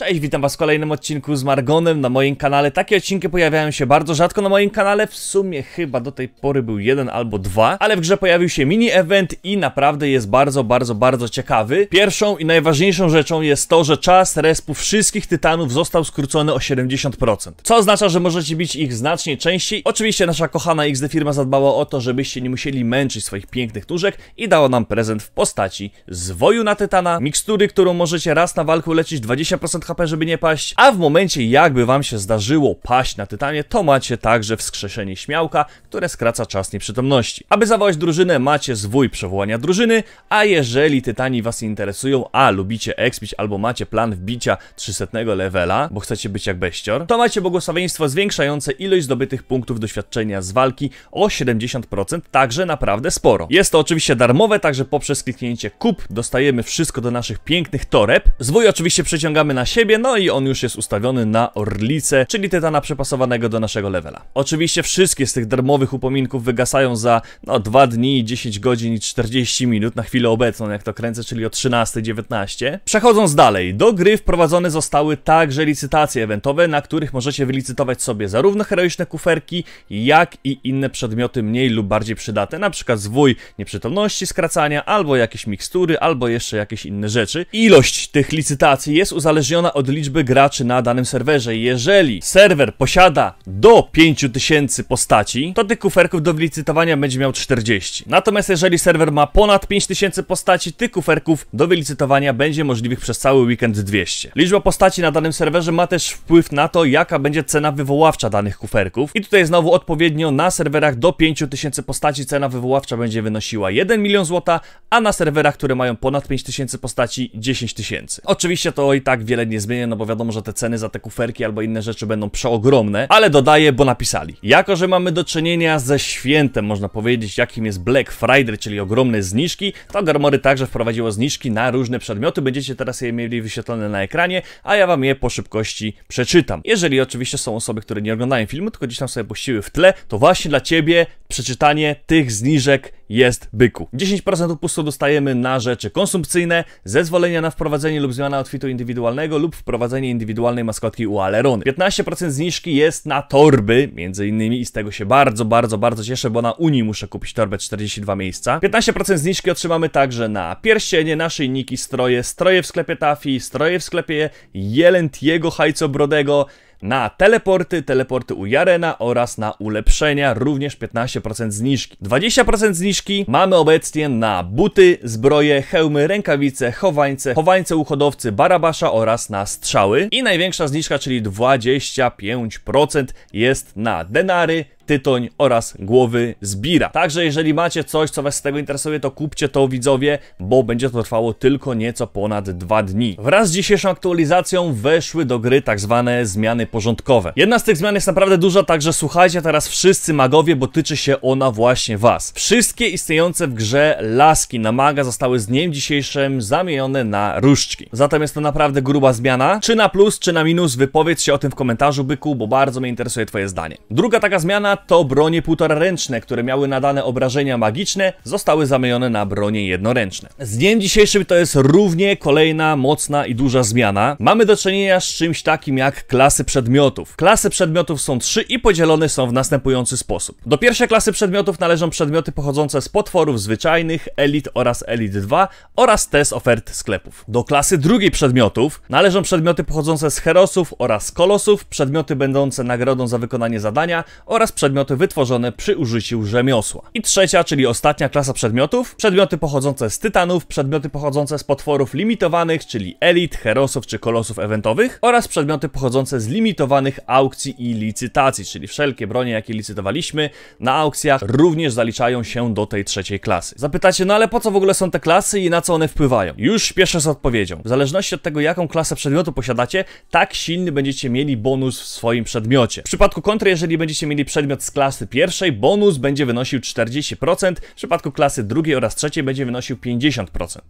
Cześć, witam was w kolejnym odcinku z Margonem na moim kanale. Takie odcinki pojawiają się bardzo rzadko na moim kanale, w sumie chyba do tej pory był jeden albo dwa, ale w grze pojawił się mini-event i naprawdę jest bardzo, bardzo, bardzo ciekawy. Pierwszą i najważniejszą rzeczą jest to, że czas respu wszystkich tytanów został skrócony o 70%, co oznacza, że możecie bić ich znacznie częściej. Oczywiście nasza kochana XD firma zadbała o to, żebyście nie musieli męczyć swoich pięknych nóżek i dała nam prezent w postaci zwoju na tytana, mikstury, którą możecie raz na walkę lecieć 20% HP, żeby nie paść, a w momencie jakby wam się zdarzyło paść na Tytanie, to macie także wskrzeszenie śmiałka, które skraca czas nieprzytomności. Aby zawołać drużynę, macie zwój przewołania drużyny, a jeżeli Tytani was interesują, a lubicie expić albo macie plan wbicia 300 levela, bo chcecie być jak beścior, to macie błogosławieństwo zwiększające ilość zdobytych punktów doświadczenia z walki o 70%, także naprawdę sporo. Jest to oczywiście darmowe, także poprzez kliknięcie kup dostajemy wszystko do naszych pięknych toreb. Zwój oczywiście przeciągamy na siebie, siebie, no i on już jest ustawiony na Orlicę, czyli tytana przepasowanego do naszego levela. Oczywiście wszystkie z tych darmowych upominków wygasają za no 2 dni, 10 godzin i 40 minut na chwilę obecną, jak to kręcę, czyli o 13.19. Przechodząc dalej, do gry wprowadzone zostały także licytacje eventowe, na których możecie wylicytować sobie zarówno heroiczne kuferki, jak i inne przedmioty mniej lub bardziej przydatne, na przykład zwój nieprzytomności, skracania, albo jakieś mikstury, albo jeszcze jakieś inne rzeczy. Ilość tych licytacji jest uzależniona uzależniona od liczby graczy na danym serwerze. Jeżeli serwer posiada do 5000 postaci, to tych kuferków do wylicytowania będzie miał 40. Natomiast jeżeli serwer ma ponad 5000 postaci, tych kuferków do wylicytowania będzie możliwych przez cały weekend 200. Liczba postaci na danym serwerze ma też wpływ na to, jaka będzie cena wywoławcza danych kuferków. I tutaj znowu odpowiednio na serwerach do 5000 postaci cena wywoławcza będzie wynosiła 1 milion złota, a na serwerach, które mają ponad 5000 postaci 10 tysięcy. Oczywiście to i tak wiele nie zmienię, no bo wiadomo, że te ceny za te kuferki albo inne rzeczy będą przeogromne, ale dodaję, bo napisali. Jako, że mamy do czynienia ze świętem, można powiedzieć, jakim jest Black Friday, czyli ogromne zniżki, to Garmory także wprowadziło zniżki na różne przedmioty. Będziecie teraz je mieli wyświetlone na ekranie, a ja wam je po szybkości przeczytam. Jeżeli oczywiście są osoby, które nie oglądają filmu, tylko gdzieś tam sobie puściły w tle, to właśnie dla ciebie przeczytanie tych zniżek jest byku. 10% upustu dostajemy na rzeczy konsumpcyjne, zezwolenia na wprowadzenie lub zmiana outfitu indywidualnego lub wprowadzenie indywidualnej maskotki u Alerony. 15% zniżki jest na torby, między innymi i z tego się bardzo, bardzo, bardzo cieszę, bo na Unii muszę kupić torbę 42 miejsca. 15% zniżki otrzymamy także na pierścienie, naszyjniki, stroje, stroje w sklepie Tafi, stroje w sklepie Jelentiego Hajcobrodego, na teleporty, teleporty u Jarena oraz na ulepszenia, również 15% zniżki. 20% zniżki mamy obecnie na buty, zbroje, hełmy, rękawice, chowańce, chowańce u hodowcy Barabasza oraz na strzały. I największa zniżka, czyli 25% jest na denary, tytoń oraz głowy zbira. Także jeżeli macie coś, co was z tego interesuje, to kupcie to widzowie, bo będzie to trwało tylko nieco ponad dwa dni. Wraz z dzisiejszą aktualizacją weszły do gry tak zwane zmiany porządkowe. Jedna z tych zmian jest naprawdę duża, także słuchajcie teraz wszyscy magowie, bo tyczy się ona właśnie was. Wszystkie istniejące w grze laski na maga zostały z dniem dzisiejszym zamienione na różdżki. Zatem jest to naprawdę gruba zmiana. Czy na plus, czy na minus, wypowiedz się o tym w komentarzu, byku, bo bardzo mnie interesuje twoje zdanie. Druga taka zmiana to bronie półtoraręczne, które miały nadane obrażenia magiczne, zostały zamienione na bronie jednoręczne. Z dniem dzisiejszym to jest równie kolejna mocna i duża zmiana. Mamy do czynienia z czymś takim jak klasy przedmiotów. Klasy przedmiotów są trzy i podzielone są w następujący sposób. Do pierwszej klasy przedmiotów należą przedmioty pochodzące z potworów zwyczajnych, elit oraz elit 2 oraz te z ofert sklepów. Do klasy drugiej przedmiotów należą przedmioty pochodzące z herosów oraz kolosów, przedmioty będące nagrodą za wykonanie zadania oraz przedmioty przedmioty wytworzone przy użyciu rzemiosła. I trzecia, czyli ostatnia klasa przedmiotów, przedmioty pochodzące z tytanów, przedmioty pochodzące z potworów limitowanych, czyli elit, herosów czy kolosów eventowych oraz przedmioty pochodzące z limitowanych aukcji i licytacji, czyli wszelkie bronie, jakie licytowaliśmy na aukcjach również zaliczają się do tej trzeciej klasy. Zapytacie, no ale po co w ogóle są te klasy i na co one wpływają? Już śpieszę z odpowiedzią. W zależności od tego, jaką klasę przedmiotu posiadacie, tak silny będziecie mieli bonus w swoim przedmiocie. W przypadku kontry, jeżeli będziecie mieli przedmiot Podmiot z klasy pierwszej bonus będzie wynosił 40%, w przypadku klasy drugiej oraz trzeciej będzie wynosił 50%.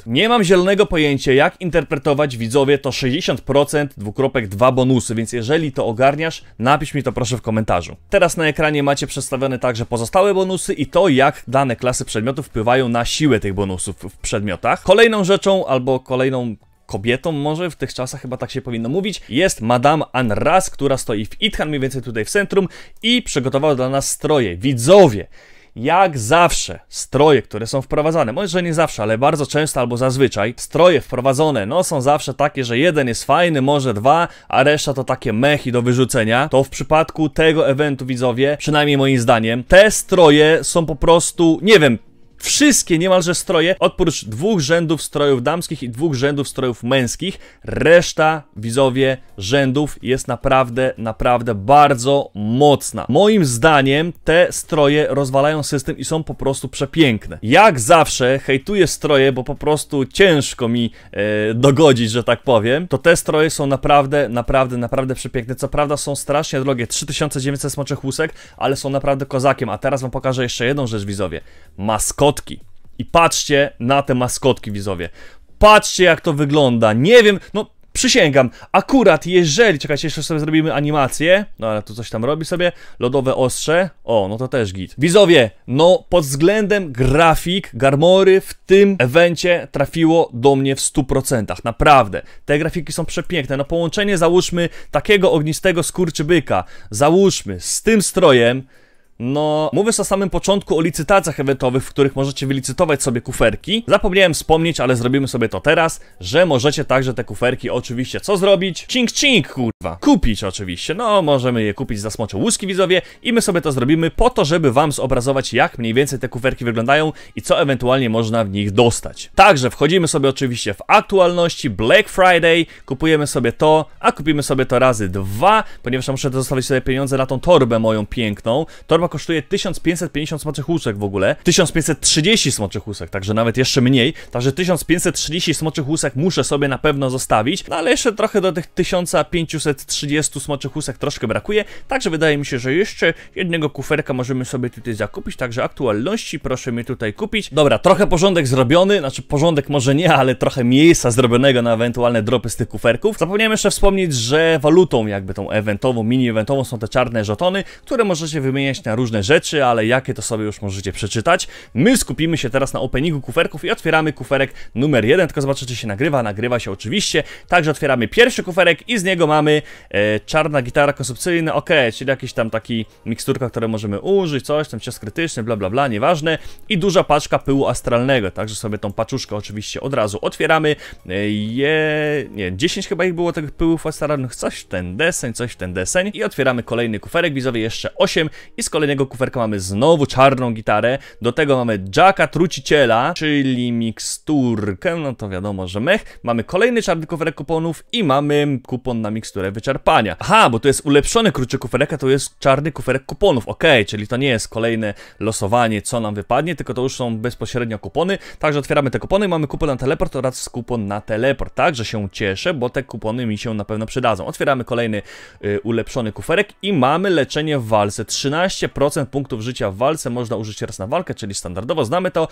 Nie mam zielonego pojęcia, jak interpretować widzowie to 60% dwukropek 2 bonusy, więc jeżeli to ogarniasz, napisz mi to proszę w komentarzu. Teraz na ekranie macie przedstawione także pozostałe bonusy i to, jak dane klasy przedmiotów wpływają na siłę tych bonusów w przedmiotach. Kolejną rzeczą albo kolejną kobietom może, w tych czasach chyba tak się powinno mówić, jest Madame Anras, która stoi w Ithan, mniej więcej tutaj w centrum i przygotowała dla nas stroje. Widzowie! jak zawsze stroje, które są wprowadzane, może nie zawsze, ale bardzo często albo zazwyczaj, stroje wprowadzone no są zawsze takie, że jeden jest fajny, może dwa, a reszta to takie mechy do wyrzucenia, to w przypadku tego eventu widzowie, przynajmniej moim zdaniem, te stroje są po prostu, nie wiem, Wszystkie niemalże stroje, oprócz dwóch rzędów strojów damskich i dwóch rzędów strojów męskich, reszta, widzowie, rzędów jest naprawdę, naprawdę bardzo mocna. Moim zdaniem te stroje rozwalają system i są po prostu przepiękne. Jak zawsze hejtuję stroje, bo po prostu ciężko mi e, dogodzić, że tak powiem, to te stroje są naprawdę, naprawdę, naprawdę przepiękne. Co prawda są strasznie drogie, 3900 smoczych łusek, ale są naprawdę kozakiem. A teraz wam pokażę jeszcze jedną rzecz, widzowie. Maskot maskotki. I patrzcie na te maskotki, widzowie. Patrzcie, jak to wygląda. Nie wiem, no przysięgam, akurat jeżeli, czekajcie, jeszcze sobie zrobimy animację, no ale tu coś tam robi sobie, lodowe ostrze, o, no to też git. Widzowie, no pod względem grafik, Garmory w tym evencie trafiło do mnie w 100%, naprawdę. Te grafiki są przepiękne, no połączenie załóżmy takiego ognistego skurczybyka, załóżmy z tym strojem, no, mówię na samym początku o licytacjach eventowych, w których możecie wylicytować sobie kuferki. Zapomniałem wspomnieć, ale zrobimy sobie to teraz, że możecie także te kuferki oczywiście co zrobić? Cink cink, kurwa. Kupić oczywiście. No, możemy je kupić za smocze łuski, widzowie, i my sobie to zrobimy po to, żeby wam zobrazować, jak mniej więcej te kuferki wyglądają i co ewentualnie można w nich dostać. Także wchodzimy sobie oczywiście w aktualności, Black Friday, kupujemy sobie to, a kupimy sobie to razy dwa, ponieważ muszę zostawić sobie pieniądze na tą torbę moją piękną. Torba kosztuje 1550 smoczych w ogóle, 1530 smoczych łusek, także nawet jeszcze mniej, także 1530 smoczych łusek muszę sobie na pewno zostawić, no ale jeszcze trochę do tych 1530 smoczych łusek troszkę brakuje, także wydaje mi się, że jeszcze jednego kuferka możemy sobie tutaj zakupić, także aktualności proszę mnie tutaj kupić. Dobra, trochę porządek zrobiony, znaczy porządek może nie, ale trochę miejsca zrobionego na ewentualne dropy z tych kuferków. Zapomniałem jeszcze wspomnieć, że walutą jakby tą eventową, mini-eventową są te czarne żetony, które możecie wymieniać na różne rzeczy, ale jakie to sobie już możecie przeczytać. My skupimy się teraz na openingu kuferków i otwieramy kuferek numer jeden. tylko zobaczę, czy się nagrywa. Nagrywa się oczywiście. Także otwieramy pierwszy kuferek i z niego mamy e, czarna gitara konsumpcyjna, ok, czyli jakiś tam taki miksturka, które możemy użyć, coś, tam cios krytyczny, bla bla bla, nieważne. I duża paczka pyłu astralnego, także sobie tą paczuszkę oczywiście od razu otwieramy. E, je... nie, 10 chyba ich było tych pyłów astralnych, coś w ten deseń, coś w ten deseń. I otwieramy kolejny kuferek, widzowie jeszcze 8 i z kolei kolejnego kuferka mamy znowu czarną gitarę, do tego mamy Jacka Truciciela, czyli miksturkę, no to wiadomo, że mech. Mamy kolejny czarny kuferek kuponów i mamy kupon na miksturę wyczerpania. Aha, bo tu jest ulepszony kruczyk kuferek, a to jest czarny kuferek kuponów, ok, czyli to nie jest kolejne losowanie, co nam wypadnie, tylko to już są bezpośrednio kupony, także otwieramy te kupony, mamy kupon na teleport oraz kupon na teleport, także się cieszę, bo te kupony mi się na pewno przydadzą. Otwieramy kolejny y, ulepszony kuferek i mamy leczenie w walce 13 procent punktów życia w walce można użyć raz na walkę, czyli standardowo znamy to.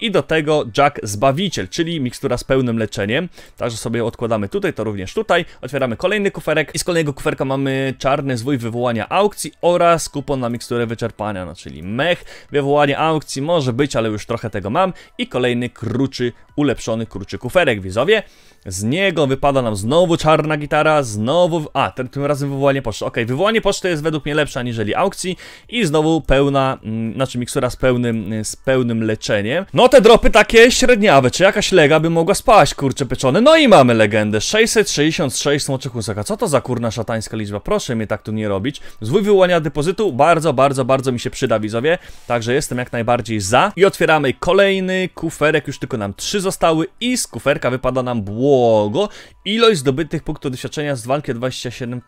I do tego Jack Zbawiciel, czyli mikstura z pełnym leczeniem. Także sobie odkładamy tutaj, to również tutaj. Otwieramy kolejny kuferek i z kolejnego kuferka mamy czarny zwój wywołania aukcji oraz kupon na miksturę wyczerpania, no czyli mech. Wywołanie aukcji może być, ale już trochę tego mam. I kolejny kruczy, ulepszony kruczy kuferek, widzowie. Z niego wypada nam znowu czarna gitara, znowu... A, ten, tym razem wywołanie poczty. Ok, wywołanie poczty jest według mnie lepsze aniżeli aukcji i znowu pełna, m, mm, znaczy miksura z pełnym, y, z pełnym leczeniem. No te dropy takie średniawe, czy jakaś lega by mogła spaść, kurcze peczone. No i mamy legendę. 666 smoczych usaka. Co to za kurna szatańska liczba? Proszę mnie tak tu nie robić. Zwój wywołania depozytu bardzo, bardzo, bardzo mi się przyda, widzowie. Także jestem jak najbardziej za. I otwieramy kolejny kuferek, już tylko nam trzy zostały i z kuferka wypada nam błoto Ilość zdobytych punktów doświadczenia z walki 27%.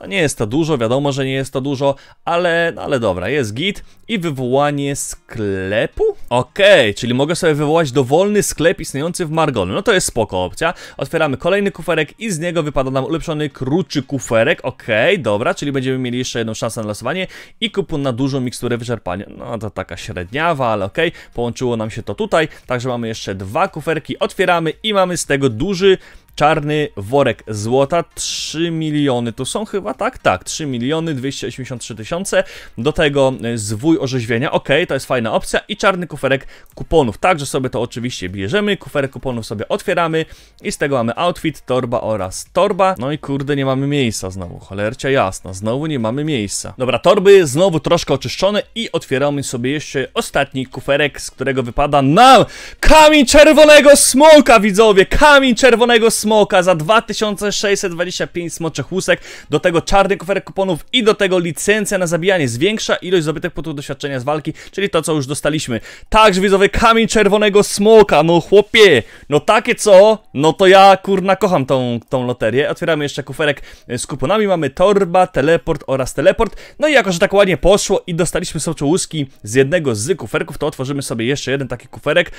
No nie jest to dużo, wiadomo, że nie jest to dużo, ale, no ale dobra, jest git. I wywołanie sklepu? Okej, okay, czyli mogę sobie wywołać dowolny sklep istniejący w Margolu. No to jest spoko opcja. Otwieramy kolejny kuferek i z niego wypada nam ulepszony kruczy kuferek. Okej, okay, dobra, czyli będziemy mieli jeszcze jedną szansę na losowanie i kupon na dużą miksturę wyczerpania. No to taka średniawa, ale okej. Okay. Połączyło nam się to tutaj, także mamy jeszcze dwa kuferki. Otwieramy i mamy z tego дуже Czarny worek złota 3 miliony. To są chyba tak? Tak, 3 miliony 283 tysiące. Do tego e, zwój orzeźwienia. Ok, to jest fajna opcja. I czarny kuferek kuponów. Także sobie to oczywiście bierzemy. Kuferek kuponów sobie otwieramy i z tego mamy outfit, torba oraz torba. No i kurde, nie mamy miejsca znowu. Cholercia jasna, znowu nie mamy miejsca. Dobra, torby znowu troszkę oczyszczone i otwieramy sobie jeszcze ostatni kuferek, z którego wypada nam kamień czerwonego smoka, widzowie! Kamień czerwonego smoka! smoka za 2625 smoczych łusek, do tego czarny kuferek kuponów i do tego licencja na zabijanie. Zwiększa ilość zdobytych punktów doświadczenia z walki, czyli to, co już dostaliśmy. Także widzowie, kamień czerwonego smoka, no chłopie, no takie co? No to ja kurna kocham tą, tą loterię. Otwieramy jeszcze kuferek z kuponami, mamy torba, teleport oraz teleport. No i jako, że tak ładnie poszło i dostaliśmy smocze łuski z jednego z kuferków, to otworzymy sobie jeszcze jeden taki kuferek.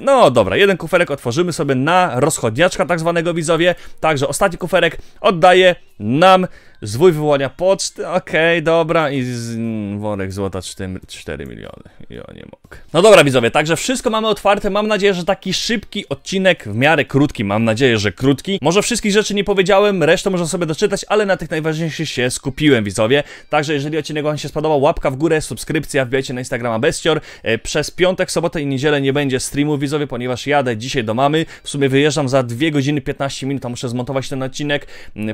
No dobra, jeden kuferek otworzymy sobie na rozchodniaczka tak zwanego widzowie. Także ostatni kuferek oddaję nam Zwój wyłania poczty, okej, okay, dobra i z, mm, worek złota 4, 4 miliony, ja nie mogę. No dobra widzowie, także wszystko mamy otwarte, mam nadzieję, że taki szybki odcinek, w miarę krótki, mam nadzieję, że krótki. Może wszystkich rzeczy nie powiedziałem, resztę można sobie doczytać, ale na tych najważniejszych się skupiłem widzowie. Także jeżeli odcinek Wam się spodobał, łapka w górę, subskrypcja, wbijajcie na Instagrama Bestior. E, przez piątek, sobotę i niedzielę nie będzie streamu widzowie, ponieważ jadę dzisiaj do mamy. W sumie wyjeżdżam za 2 godziny 15 minut, a muszę zmontować ten odcinek,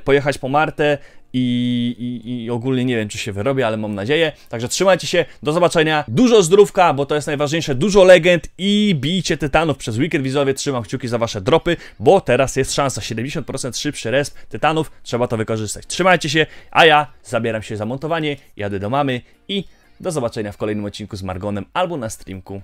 pojechać po Martę, i, i, i, ogólnie nie wiem, czy się wyrobi ale mam nadzieję. Także trzymajcie się, do zobaczenia. Dużo zdrówka, bo to jest najważniejsze, dużo legend i bijcie tytanów przez weekend, widzowie. Trzymam kciuki za wasze dropy, bo teraz jest szansa 70% szybszy resp tytanów, trzeba to wykorzystać. Trzymajcie się, a ja zabieram się za montowanie, jadę do mamy i do zobaczenia w kolejnym odcinku z Margonem albo na streamku.